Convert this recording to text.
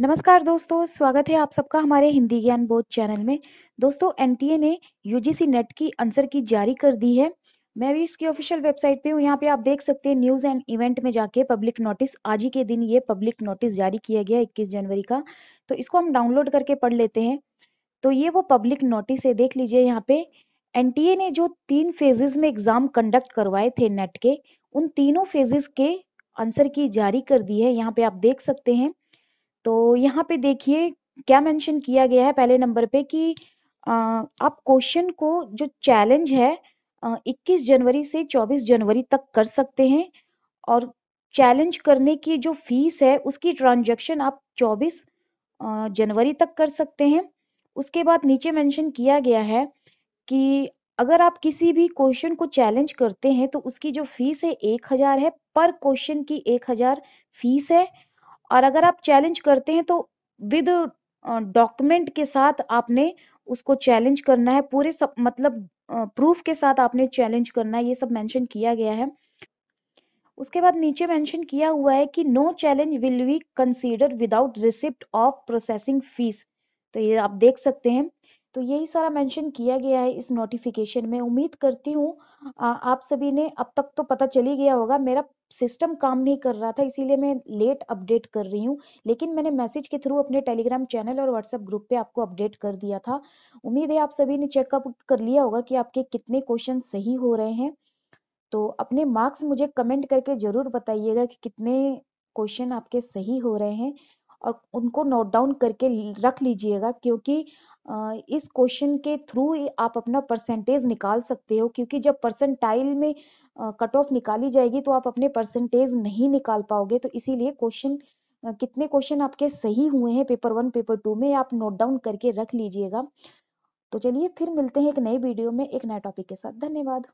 नमस्कार दोस्तों स्वागत है आप सबका हमारे हिंदी ज्ञान बोध चैनल में दोस्तों एनटीए ने यूजीसी नेट की आंसर की जारी कर दी है मैं भी इसकी ऑफिशियल वेबसाइट पे हूँ यहाँ पे आप देख सकते हैं न्यूज़ एंड इवेंट में जाके पब्लिक नोटिस आज ही के दिन ये पब्लिक नोटिस जारी किया गया 21 जनवरी का तो इसको हम डाउनलोड करके पढ़ लेते हैं तो ये वो पब्लिक नोटिस है देख लीजिए यहाँ पे एनटीए ने जो तीन फेजेज में एग्जाम कंडक्ट करवाए थे नेट के उन तीनों फेजेज के आंसर की जारी कर दी है यहाँ पे आप देख सकते हैं तो यहाँ पे देखिए क्या मेंशन किया गया है पहले नंबर पे कि आप क्वेश्चन को जो चैलेंज है 21 जनवरी से 24 जनवरी तक कर सकते हैं और चैलेंज करने की जो फीस है उसकी ट्रांजैक्शन आप 24 जनवरी तक कर सकते हैं उसके बाद नीचे मेंशन किया गया है कि अगर आप किसी भी क्वेश्चन को चैलेंज करते हैं तो उसकी जो फीस है एक हजार है पर क्वेश्चन की एक हजार फीस है और अगर आप चैलेंज करते हैं तो विद डॉक्यूमेंट के साथ आपने उसको चैलेंज करना है पूरे सब मतलब प्रूफ के साथ आपने चैलेंज करना है ये सब मेंशन किया गया है उसके बाद नीचे मेंशन किया हुआ है कि no challenge will be consider without receipt of processing fees तो ये आप देख सकते हैं तो यही सारा मेंशन किया गया है इस नोटिफिकेशन में उम्मीद करती हूँ आप सभी ने अब तक तो पता चली गया होगा मेरा सिस्टम काम नहीं कर रहा था इसीलिए मैं लेट अपडेट कर रही हूँ लेकिन मैंने मैसेज के थ्रू अपने टेलीग्राम चैनल और व्हाट्सएप ग्रुप पे आपको अपडेट कर दिया था उम्मीद है आप सभी ने चेकअप कर लिया होगा कि आपके कितने क्वेश्चन सही हो रहे हैं तो अपने मार्क्स मुझे कमेंट करके जरूर बताइएगा कि कितने क्वेश्चन आपके सही हो रहे हैं और उनको नोट डाउन करके रख लीजिएगा क्योंकि इस क्वेश्चन के थ्रू आप अपना परसेंटेज निकाल सकते हो क्योंकि जब परसेंटाइल में कट ऑफ निकाली जाएगी तो आप अपने परसेंटेज नहीं निकाल पाओगे तो इसीलिए क्वेश्चन कितने क्वेश्चन आपके सही हुए हैं पेपर वन पेपर टू में आप नोट डाउन करके रख लीजिएगा तो चलिए फिर मिलते हैं एक नए वीडियो में एक नए टॉपिक के साथ धन्यवाद